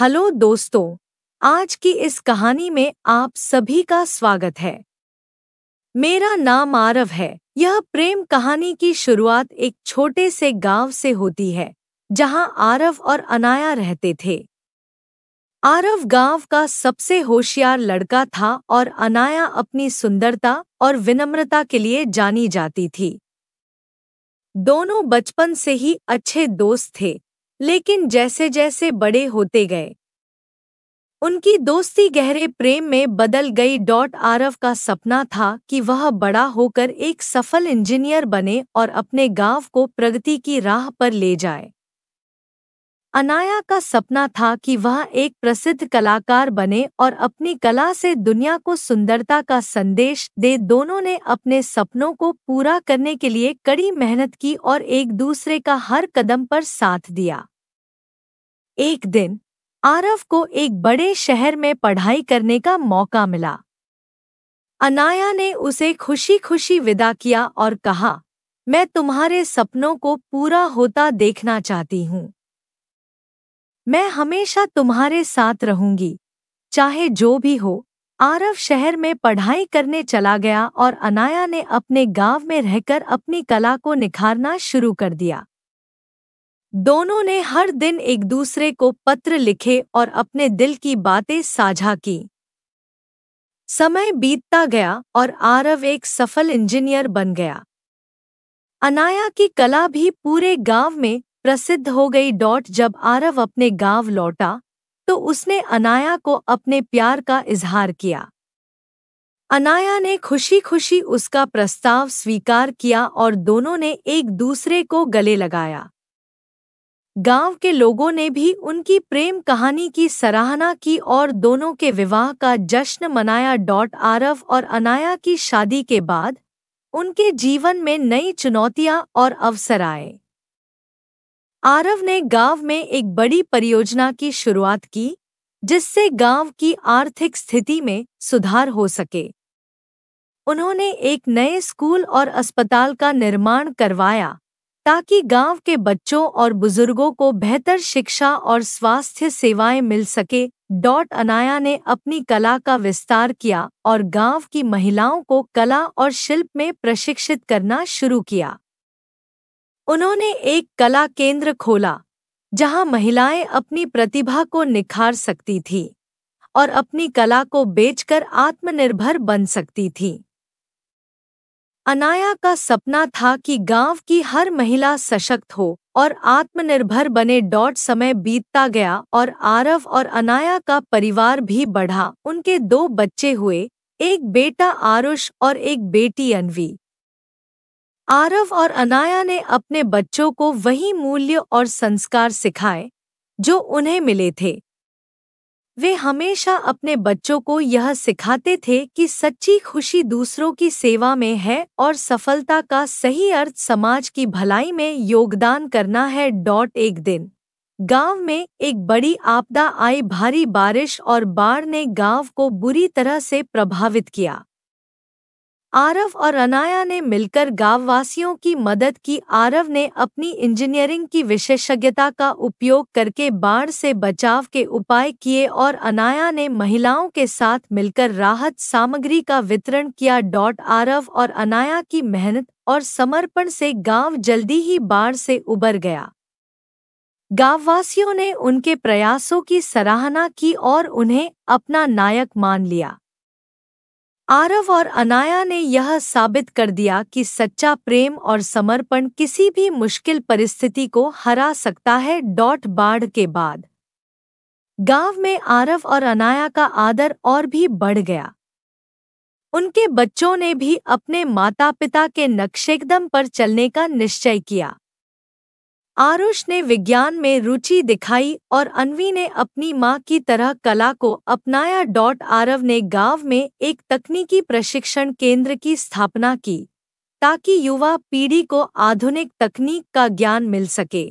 Hello दोस्तों आज की इस कहानी में आप सभी का स्वागत है मेरा नाम आरव है यह प्रेम कहानी की शुरुआत एक छोटे से गांव से होती है जहां आरव और अनाया रहते थे आरव गांव का सबसे होशियार लड़का था और अनाया अपनी सुंदरता और विनम्रता के लिए जानी जाती थी दोनों बचपन से ही अच्छे दोस्त थे लेकिन जैसे जैसे बड़े होते गए उनकी दोस्ती गहरे प्रेम में बदल गई डॉट आरव का सपना था कि वह बड़ा होकर एक सफल इंजीनियर बने और अपने गांव को प्रगति की राह पर ले जाए अनाया का सपना था कि वह एक प्रसिद्ध कलाकार बने और अपनी कला से दुनिया को सुंदरता का संदेश दे दोनों ने अपने सपनों को पूरा करने के लिए कड़ी मेहनत की और एक दूसरे का हर कदम पर साथ दिया एक दिन आरव को एक बड़े शहर में पढ़ाई करने का मौका मिला अनाया ने उसे खुशी खुशी विदा किया और कहा मैं तुम्हारे सपनों को पूरा होता देखना चाहती हूँ मैं हमेशा तुम्हारे साथ रहूंगी चाहे जो भी हो आरव शहर में पढ़ाई करने चला गया और अनाया ने अपने गांव में रहकर अपनी कला को निखारना शुरू कर दिया दोनों ने हर दिन एक दूसरे को पत्र लिखे और अपने दिल की बातें साझा की समय बीतता गया और आरव एक सफल इंजीनियर बन गया अनाया की कला भी पूरे गांव में प्रसिद्ध हो गई डॉट जब आरव अपने गांव लौटा तो उसने अनाया को अपने प्यार का इजहार किया अनाया ने खुशी खुशी उसका प्रस्ताव स्वीकार किया और दोनों ने एक दूसरे को गले लगाया गांव के लोगों ने भी उनकी प्रेम कहानी की सराहना की और दोनों के विवाह का जश्न मनाया डॉट आरव और अनाया की शादी के बाद उनके जीवन में नई चुनौतियां और अवसर आए आरव ने गांव में एक बड़ी परियोजना की शुरुआत की जिससे गांव की आर्थिक स्थिति में सुधार हो सके उन्होंने एक नए स्कूल और अस्पताल का निर्माण करवाया ताकि गांव के बच्चों और बुजुर्गों को बेहतर शिक्षा और स्वास्थ्य सेवाएं मिल सके डॉट अनाया ने अपनी कला का विस्तार किया और गांव की महिलाओं को कला और शिल्प में प्रशिक्षित करना शुरू किया उन्होंने एक कला केंद्र खोला जहां महिलाएं अपनी प्रतिभा को निखार सकती थी और अपनी कला को बेचकर आत्मनिर्भर बन सकती थीं। अनाया का सपना था कि गांव की हर महिला सशक्त हो और आत्मनिर्भर बने डॉट समय बीतता गया और आरव और अनाया का परिवार भी बढ़ा उनके दो बच्चे हुए एक बेटा आरुष और एक बेटी अनवी आरव और अनाया ने अपने बच्चों को वही मूल्य और संस्कार सिखाए जो उन्हें मिले थे वे हमेशा अपने बच्चों को यह सिखाते थे कि सच्ची खुशी दूसरों की सेवा में है और सफलता का सही अर्थ समाज की भलाई में योगदान करना है डॉट एक दिन गांव में एक बड़ी आपदा आई भारी बारिश और बाढ़ ने गांव को बुरी तरह से प्रभावित किया आरव और अनाया ने मिलकर गांववासियों की मदद की आरव ने अपनी इंजीनियरिंग की विशेषज्ञता का उपयोग करके बाढ़ से बचाव के उपाय किए और अनाया ने महिलाओं के साथ मिलकर राहत सामग्री का वितरण किया डॉट आरव और अनाया की मेहनत और समर्पण से गांव जल्दी ही बाढ़ से उबर गया गांववासियों ने उनके प्रयासों की सराहना की और उन्हें अपना नायक मान लिया आरव और अनाया ने यह साबित कर दिया कि सच्चा प्रेम और समर्पण किसी भी मुश्किल परिस्थिति को हरा सकता है डॉट बाढ़ के बाद गांव में आरव और अनाया का आदर और भी बढ़ गया उनके बच्चों ने भी अपने माता पिता के नक्शेकदम पर चलने का निश्चय किया आरुष ने विज्ञान में रुचि दिखाई और अनवी ने अपनी मां की तरह कला को अपनाया डॉट आरव ने गांव में एक तकनीकी प्रशिक्षण केंद्र की स्थापना की ताकि युवा पीढ़ी को आधुनिक तकनीक का ज्ञान मिल सके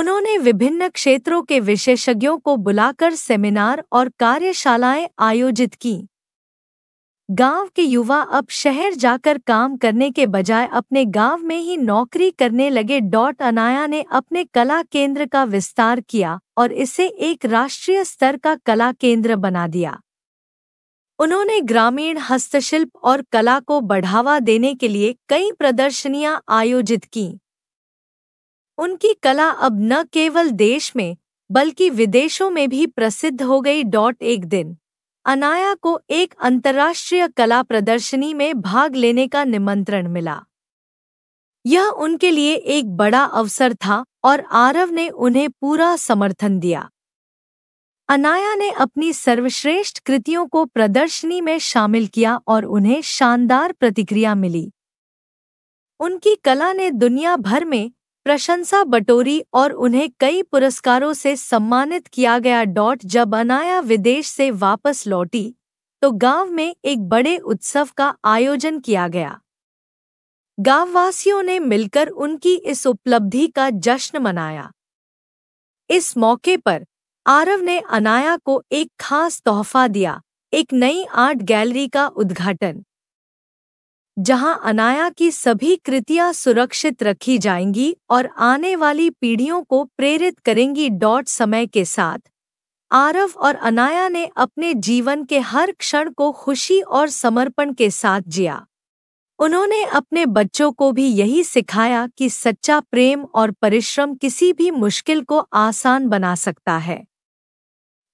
उन्होंने विभिन्न क्षेत्रों के विशेषज्ञों को बुलाकर सेमिनार और कार्यशालाएं आयोजित की गांव के युवा अब शहर जाकर काम करने के बजाय अपने गांव में ही नौकरी करने लगे डॉट अनाया ने अपने कला केंद्र का विस्तार किया और इसे एक राष्ट्रीय स्तर का कला केंद्र बना दिया उन्होंने ग्रामीण हस्तशिल्प और कला को बढ़ावा देने के लिए कई प्रदर्शनियां आयोजित की उनकी कला अब न केवल देश में बल्कि विदेशों में भी प्रसिद्ध हो गई डॉट एक दिन अनाया को एक अंतर्राष्ट्रीय कला प्रदर्शनी में भाग लेने का निमंत्रण मिला यह उनके लिए एक बड़ा अवसर था और आरव ने उन्हें पूरा समर्थन दिया अनाया ने अपनी सर्वश्रेष्ठ कृतियों को प्रदर्शनी में शामिल किया और उन्हें शानदार प्रतिक्रिया मिली उनकी कला ने दुनिया भर में प्रशंसा बटोरी और उन्हें कई पुरस्कारों से सम्मानित किया गया डॉट जब अनाया विदेश से वापस लौटी तो गांव में एक बड़े उत्सव का आयोजन किया गया गांववासियों ने मिलकर उनकी इस उपलब्धि का जश्न मनाया इस मौके पर आरव ने अनाया को एक खास तोहफा दिया एक नई आर्ट गैलरी का उद्घाटन जहां अनाया की सभी कृतियां सुरक्षित रखी जाएंगी और आने वाली पीढ़ियों को प्रेरित करेंगी डॉट समय के साथ आरव और अनाया ने अपने जीवन के हर क्षण को खुशी और समर्पण के साथ जिया उन्होंने अपने बच्चों को भी यही सिखाया कि सच्चा प्रेम और परिश्रम किसी भी मुश्किल को आसान बना सकता है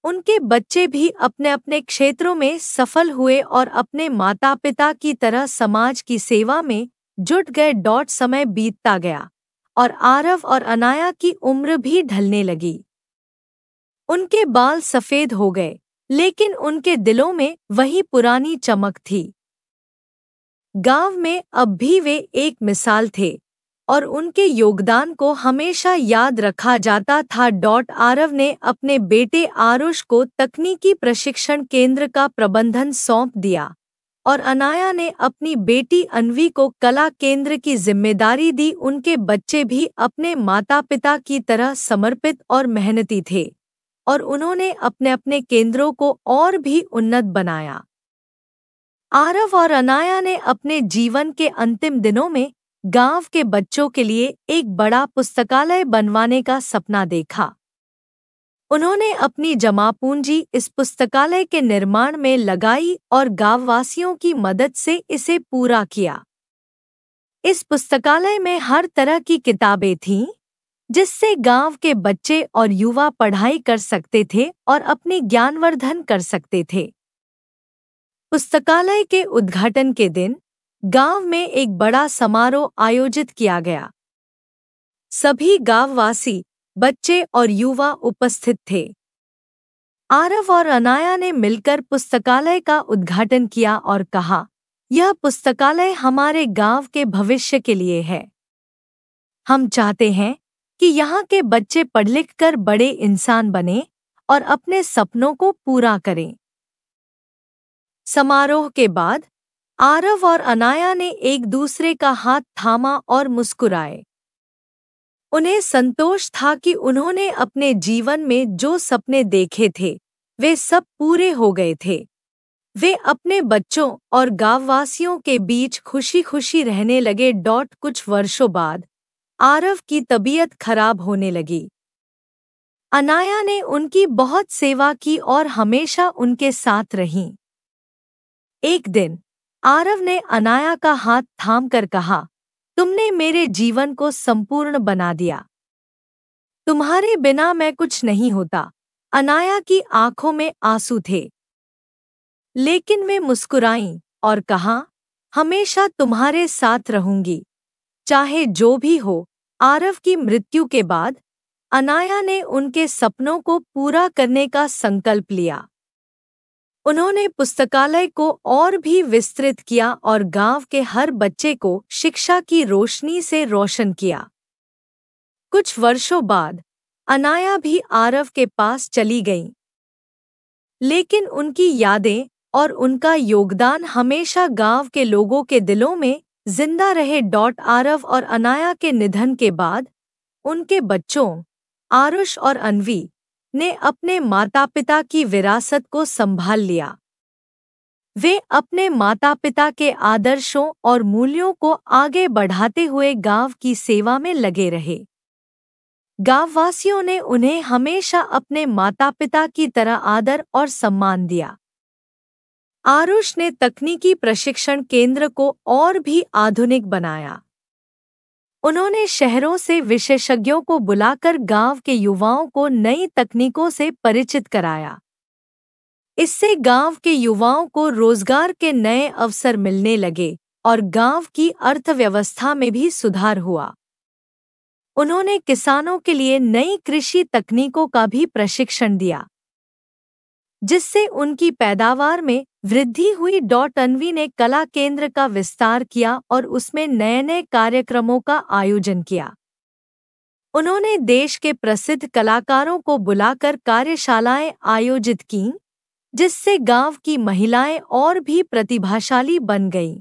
उनके बच्चे भी अपने अपने क्षेत्रों में सफल हुए और अपने माता पिता की तरह समाज की सेवा में जुट गए डॉट समय बीतता गया और आरव और अनाया की उम्र भी ढलने लगी उनके बाल सफेद हो गए लेकिन उनके दिलों में वही पुरानी चमक थी गांव में अब भी वे एक मिसाल थे और उनके योगदान को हमेशा याद रखा जाता था डॉट आरव ने अपने बेटे आरुष को तकनीकी प्रशिक्षण केंद्र का प्रबंधन सौंप दिया और अनाया ने अपनी बेटी अनवी को कला केंद्र की जिम्मेदारी दी उनके बच्चे भी अपने माता पिता की तरह समर्पित और मेहनती थे और उन्होंने अपने अपने केंद्रों को और भी उन्नत बनाया आरव और अनाया ने अपने जीवन के अंतिम दिनों में गांव के बच्चों के लिए एक बड़ा पुस्तकालय बनवाने का सपना देखा उन्होंने अपनी जमा पूंजी इस पुस्तकालय के निर्माण में लगाई और गांववासियों की मदद से इसे पूरा किया इस पुस्तकालय में हर तरह की किताबें थीं जिससे गांव के बच्चे और युवा पढ़ाई कर सकते थे और अपने ज्ञानवर्धन कर सकते थे पुस्तकालय के उद्घाटन के दिन गांव में एक बड़ा समारोह आयोजित किया गया सभी गांववासी बच्चे और युवा उपस्थित थे आरव और अनाया ने मिलकर पुस्तकालय का उद्घाटन किया और कहा यह पुस्तकालय हमारे गांव के भविष्य के लिए है हम चाहते हैं कि यहाँ के बच्चे पढ़ लिख कर बड़े इंसान बने और अपने सपनों को पूरा करें समारोह के बाद आरव और अनाया ने एक दूसरे का हाथ थामा और मुस्कुराए उन्हें संतोष था कि उन्होंने अपने जीवन में जो सपने देखे थे वे सब पूरे हो गए थे वे अपने बच्चों और गांववासियों के बीच खुशी खुशी रहने लगे डॉट कुछ वर्षों बाद आरव की तबीयत खराब होने लगी अनाया ने उनकी बहुत सेवा की और हमेशा उनके साथ रहीं एक दिन आरव ने अनाया का हाथ थाम कर कहा तुमने मेरे जीवन को संपूर्ण बना दिया तुम्हारे बिना मैं कुछ नहीं होता अनाया की आंखों में आंसू थे लेकिन वे मुस्कुराई और कहा हमेशा तुम्हारे साथ रहूंगी चाहे जो भी हो आरव की मृत्यु के बाद अनाया ने उनके सपनों को पूरा करने का संकल्प लिया उन्होंने पुस्तकालय को और भी विस्तृत किया और गांव के हर बच्चे को शिक्षा की रोशनी से रोशन किया कुछ वर्षों बाद अनाया भी आरव के पास चली गईं लेकिन उनकी यादें और उनका योगदान हमेशा गांव के लोगों के दिलों में जिंदा रहे डॉट आरव और अनाया के निधन के बाद उनके बच्चों आरुष और अनवी ने अपने माता पिता की विरासत को संभाल लिया वे अपने माता पिता के आदर्शों और मूल्यों को आगे बढ़ाते हुए गांव की सेवा में लगे रहे गांववासियों ने उन्हें हमेशा अपने माता पिता की तरह आदर और सम्मान दिया आरुष ने तकनीकी प्रशिक्षण केंद्र को और भी आधुनिक बनाया उन्होंने शहरों से विशेषज्ञों को बुलाकर गांव के युवाओं को नई तकनीकों से परिचित कराया इससे गांव के युवाओं को रोजगार के नए अवसर मिलने लगे और गांव की अर्थव्यवस्था में भी सुधार हुआ उन्होंने किसानों के लिए नई कृषि तकनीकों का भी प्रशिक्षण दिया जिससे उनकी पैदावार में वृद्धि हुई डॉट अनवी ने कला केंद्र का विस्तार किया और उसमें नए नए कार्यक्रमों का आयोजन किया उन्होंने देश के प्रसिद्ध कलाकारों को बुलाकर कार्यशालाएं आयोजित कीं जिससे गांव की महिलाएं और भी प्रतिभाशाली बन गईं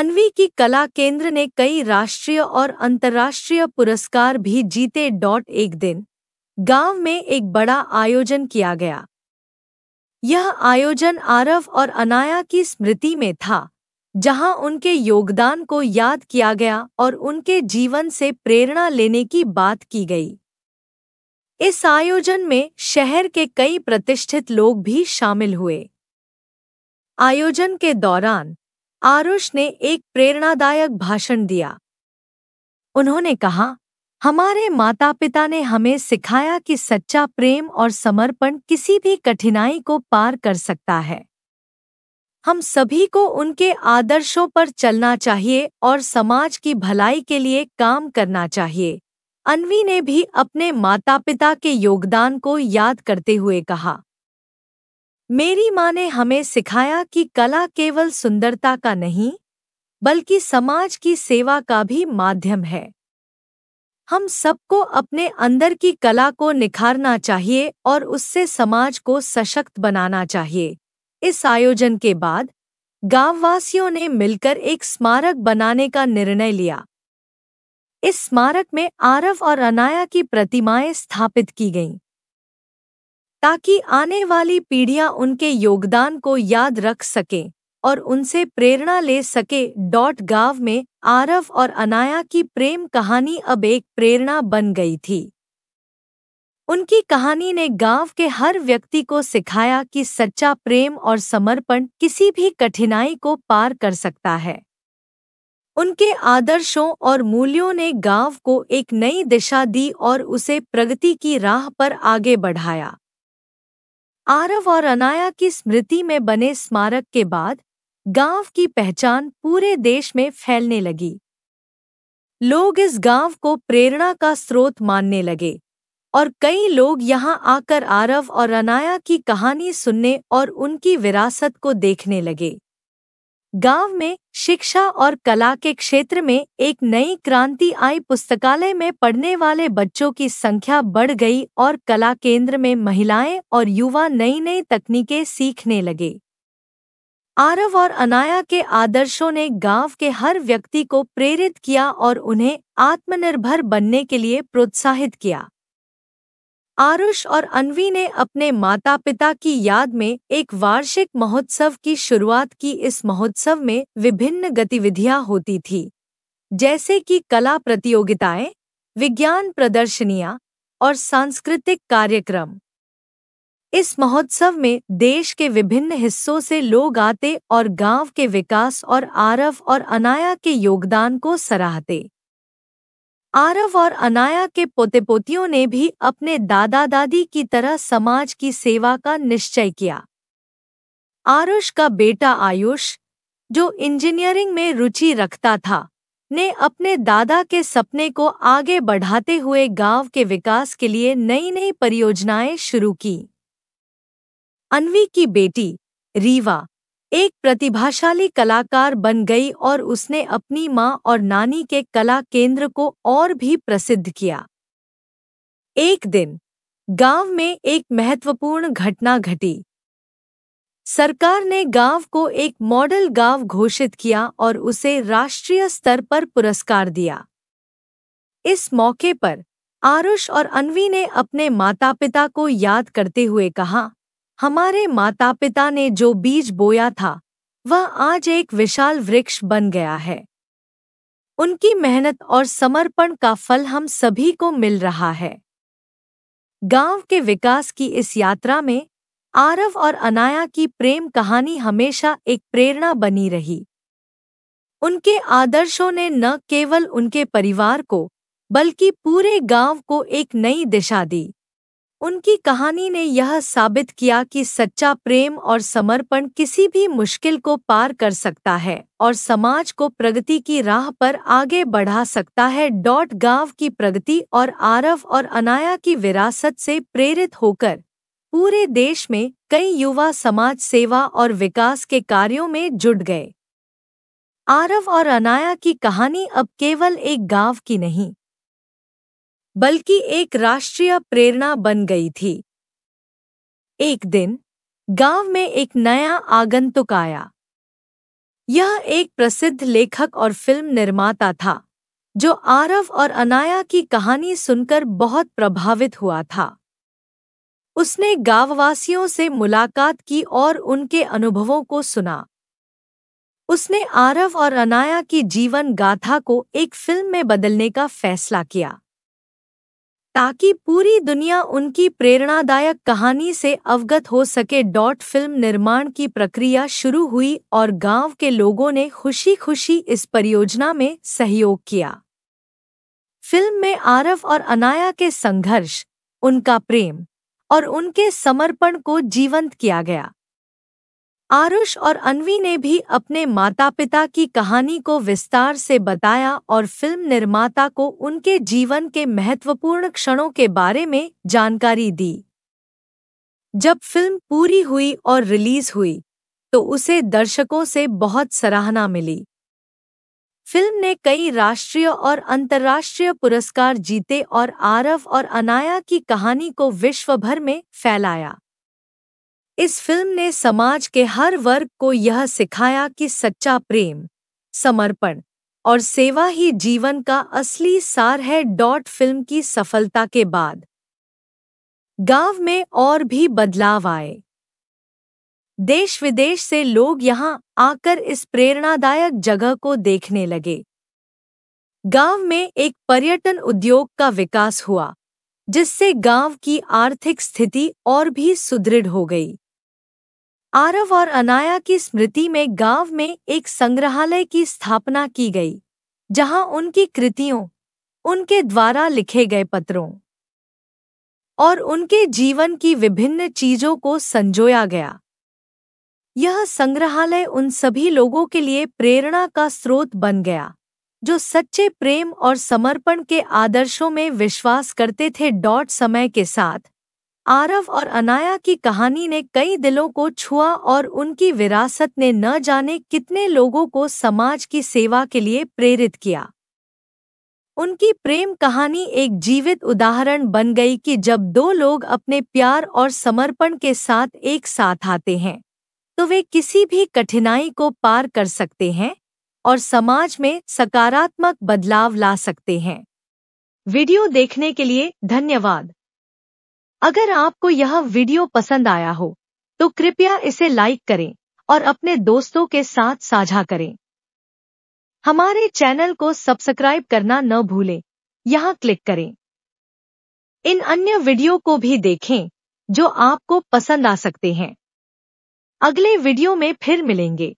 अनवी की कला केंद्र ने कई राष्ट्रीय और अंतर्राष्ट्रीय पुरस्कार भी जीते डॉट एक दिन गांव में एक बड़ा आयोजन किया गया यह आयोजन आरव और अनाया की स्मृति में था जहां उनके योगदान को याद किया गया और उनके जीवन से प्रेरणा लेने की बात की गई इस आयोजन में शहर के कई प्रतिष्ठित लोग भी शामिल हुए आयोजन के दौरान आरुष ने एक प्रेरणादायक भाषण दिया उन्होंने कहा हमारे माता पिता ने हमें सिखाया कि सच्चा प्रेम और समर्पण किसी भी कठिनाई को पार कर सकता है हम सभी को उनके आदर्शों पर चलना चाहिए और समाज की भलाई के लिए काम करना चाहिए अनवी ने भी अपने माता पिता के योगदान को याद करते हुए कहा मेरी माँ ने हमें सिखाया कि कला केवल सुंदरता का नहीं बल्कि समाज की सेवा का भी माध्यम है हम सबको अपने अंदर की कला को निखारना चाहिए और उससे समाज को सशक्त बनाना चाहिए इस आयोजन के बाद गांववासियों ने मिलकर एक स्मारक बनाने का निर्णय लिया इस स्मारक में आरव और अनाया की प्रतिमाएं स्थापित की गईं ताकि आने वाली पीढ़ियां उनके योगदान को याद रख सकें और उनसे प्रेरणा ले सके डॉट गांव में आरव और अनाया की प्रेम कहानी अब एक प्रेरणा बन गई थी उनकी कहानी ने गांव के हर व्यक्ति को सिखाया कि सच्चा प्रेम और समर्पण किसी भी कठिनाई को पार कर सकता है उनके आदर्शों और मूल्यों ने गांव को एक नई दिशा दी और उसे प्रगति की राह पर आगे बढ़ाया आरव और अनाया की स्मृति में बने स्मारक के बाद गांव की पहचान पूरे देश में फैलने लगी लोग इस गांव को प्रेरणा का स्रोत मानने लगे और कई लोग यहां आकर आरव और अनाया की कहानी सुनने और उनकी विरासत को देखने लगे गांव में शिक्षा और कला के क्षेत्र में एक नई क्रांति आई पुस्तकालय में पढ़ने वाले बच्चों की संख्या बढ़ गई और कला केंद्र में महिलाएं और युवा नई नई तकनीकें सीखने लगे आरव और अनाया के आदर्शों ने गांव के हर व्यक्ति को प्रेरित किया और उन्हें आत्मनिर्भर बनने के लिए प्रोत्साहित किया आरुष और अनवी ने अपने माता पिता की याद में एक वार्षिक महोत्सव की शुरुआत की इस महोत्सव में विभिन्न गतिविधियां होती थी जैसे कि कला प्रतियोगिताएं विज्ञान प्रदर्शनियां और सांस्कृतिक कार्यक्रम इस महोत्सव में देश के विभिन्न हिस्सों से लोग आते और गांव के विकास और आरव और अनाया के योगदान को सराहते आरव और अनाया के पोते पोतियों ने भी अपने दादा दादी की तरह समाज की सेवा का निश्चय किया आरुष का बेटा आयुष जो इंजीनियरिंग में रुचि रखता था ने अपने दादा के सपने को आगे बढ़ाते हुए गांव के विकास के लिए नई नई परियोजनाएं शुरू की अनवी की बेटी रीवा एक प्रतिभाशाली कलाकार बन गई और उसने अपनी मां और नानी के कला केंद्र को और भी प्रसिद्ध किया एक दिन गांव में एक महत्वपूर्ण घटना घटी सरकार ने गांव को एक मॉडल गांव घोषित किया और उसे राष्ट्रीय स्तर पर पुरस्कार दिया इस मौके पर आरुष और अनवी ने अपने माता पिता को याद करते हुए कहा हमारे माता पिता ने जो बीज बोया था वह आज एक विशाल वृक्ष बन गया है उनकी मेहनत और समर्पण का फल हम सभी को मिल रहा है गांव के विकास की इस यात्रा में आरव और अनाया की प्रेम कहानी हमेशा एक प्रेरणा बनी रही उनके आदर्शों ने न केवल उनके परिवार को बल्कि पूरे गांव को एक नई दिशा दी उनकी कहानी ने यह साबित किया कि सच्चा प्रेम और समर्पण किसी भी मुश्किल को पार कर सकता है और समाज को प्रगति की राह पर आगे बढ़ा सकता है डॉट गांव की प्रगति और आरव और अनाया की विरासत से प्रेरित होकर पूरे देश में कई युवा समाज सेवा और विकास के कार्यों में जुट गए आरव और अनाया की कहानी अब केवल एक गांव की नहीं बल्कि एक राष्ट्रीय प्रेरणा बन गई थी एक दिन गांव में एक नया आगंतुक आया यह एक प्रसिद्ध लेखक और फिल्म निर्माता था जो आरव और अनाया की कहानी सुनकर बहुत प्रभावित हुआ था उसने गांववासियों से मुलाकात की और उनके अनुभवों को सुना उसने आरव और अनाया की जीवन गाथा को एक फिल्म में बदलने का फैसला किया ताकि पूरी दुनिया उनकी प्रेरणादायक कहानी से अवगत हो सके डॉट फिल्म निर्माण की प्रक्रिया शुरू हुई और गांव के लोगों ने खुशी खुशी इस परियोजना में सहयोग किया फिल्म में आरव और अनाया के संघर्ष उनका प्रेम और उनके समर्पण को जीवंत किया गया आरुष और अनवी ने भी अपने माता पिता की कहानी को विस्तार से बताया और फिल्म निर्माता को उनके जीवन के महत्वपूर्ण क्षणों के बारे में जानकारी दी जब फिल्म पूरी हुई और रिलीज हुई तो उसे दर्शकों से बहुत सराहना मिली फिल्म ने कई राष्ट्रीय और अंतर्राष्ट्रीय पुरस्कार जीते और आरव और अनाया की कहानी को विश्वभर में फैलाया इस फिल्म ने समाज के हर वर्ग को यह सिखाया कि सच्चा प्रेम समर्पण और सेवा ही जीवन का असली सार है डॉट फिल्म की सफलता के बाद गांव में और भी बदलाव आए देश विदेश से लोग यहां आकर इस प्रेरणादायक जगह को देखने लगे गांव में एक पर्यटन उद्योग का विकास हुआ जिससे गांव की आर्थिक स्थिति और भी सुदृढ़ हो गई आरव और अनाया की स्मृति में गांव में एक संग्रहालय की स्थापना की गई जहां उनकी कृतियों उनके द्वारा लिखे गए पत्रों और उनके जीवन की विभिन्न चीजों को संजोया गया यह संग्रहालय उन सभी लोगों के लिए प्रेरणा का स्रोत बन गया जो सच्चे प्रेम और समर्पण के आदर्शों में विश्वास करते थे डॉट समय के साथ आरव और अनाया की कहानी ने कई दिलों को छुआ और उनकी विरासत ने न जाने कितने लोगों को समाज की सेवा के लिए प्रेरित किया उनकी प्रेम कहानी एक जीवित उदाहरण बन गई कि जब दो लोग अपने प्यार और समर्पण के साथ एक साथ आते हैं तो वे किसी भी कठिनाई को पार कर सकते हैं और समाज में सकारात्मक बदलाव ला सकते हैं वीडियो देखने के लिए धन्यवाद अगर आपको यह वीडियो पसंद आया हो तो कृपया इसे लाइक करें और अपने दोस्तों के साथ साझा करें हमारे चैनल को सब्सक्राइब करना न भूलें यहाँ क्लिक करें इन अन्य वीडियो को भी देखें जो आपको पसंद आ सकते हैं अगले वीडियो में फिर मिलेंगे